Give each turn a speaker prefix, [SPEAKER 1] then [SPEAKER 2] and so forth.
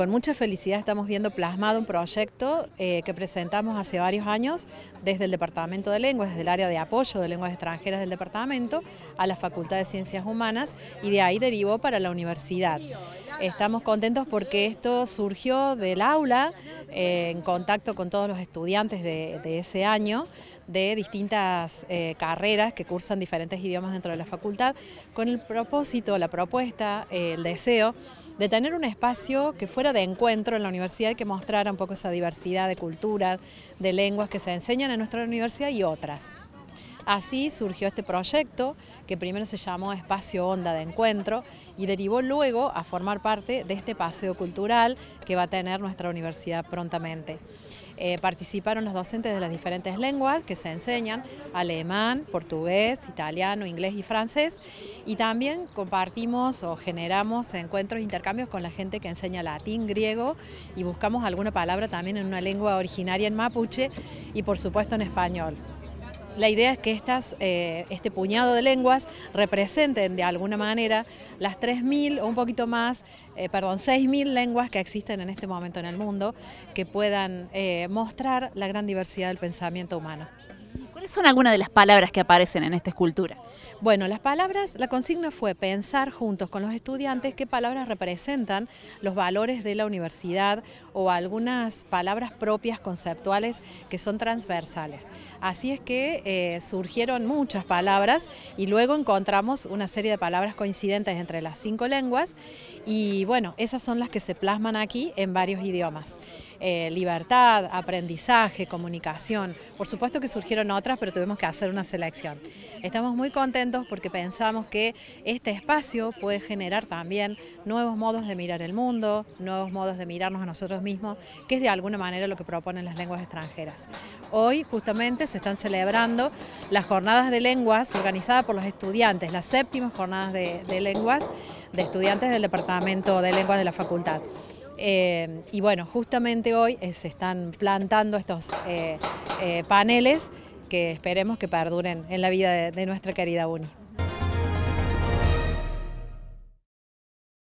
[SPEAKER 1] Con mucha felicidad estamos viendo plasmado un proyecto eh, que presentamos hace varios años desde el Departamento de Lenguas, desde el área de apoyo de lenguas extranjeras del departamento a la Facultad de Ciencias Humanas y de ahí derivó para la universidad. Estamos contentos porque esto surgió del aula, eh, en contacto con todos los estudiantes de, ese año, de distintas eh, carreras que cursan diferentes idiomas dentro de la facultad, con el propósito, la propuesta, eh, el deseo de tener un espacio que fuera de encuentro en la universidad y que mostrara un poco esa diversidad de culturas, de lenguas que se enseñan en nuestra universidad y otras. Así surgió este proyecto, que primero se llamó Espacio Onda de Encuentro y derivó luego a formar parte de este paseo cultural que va a tener nuestra universidad prontamente. Eh, participaron los docentes de las diferentes lenguas que se enseñan, alemán, portugués, italiano, inglés y francés, y también compartimos o generamos encuentros, e intercambios con la gente que enseña latín, griego, y buscamos alguna palabra también en una lengua originaria en mapuche y por supuesto en español. La idea es que eh, este puñado de lenguas representen de alguna manera las 3.000 o un poquito más, eh, perdón, 6.000 lenguas que existen en este momento en el mundo, que puedan eh, mostrar la gran diversidad del pensamiento humano son algunas de las palabras que aparecen en esta escultura? Bueno, las palabras, la consigna fue pensar juntos con los estudiantes qué palabras representan los valores de la universidad o algunas palabras propias conceptuales que son transversales. Así es que eh, surgieron muchas palabras y luego encontramos una serie de palabras coincidentes entre las cinco lenguas y bueno, esas son las que se plasman aquí en varios idiomas. Eh, libertad, aprendizaje, comunicación. Por supuesto que surgieron otras, pero tuvimos que hacer una selección. Estamos muy contentos porque pensamos que este espacio puede generar también nuevos modos de mirar el mundo, nuevos modos de mirarnos a nosotros mismos, que es de alguna manera lo que proponen las lenguas extranjeras. Hoy justamente se están celebrando las jornadas de lenguas organizadas por los estudiantes, las séptimas jornadas de, lenguas de estudiantes del Departamento de Lenguas de la Facultad. Eh, y bueno, justamente hoy eh, se están plantando estos eh, paneles que esperemos que perduren en la vida de, nuestra querida UNI.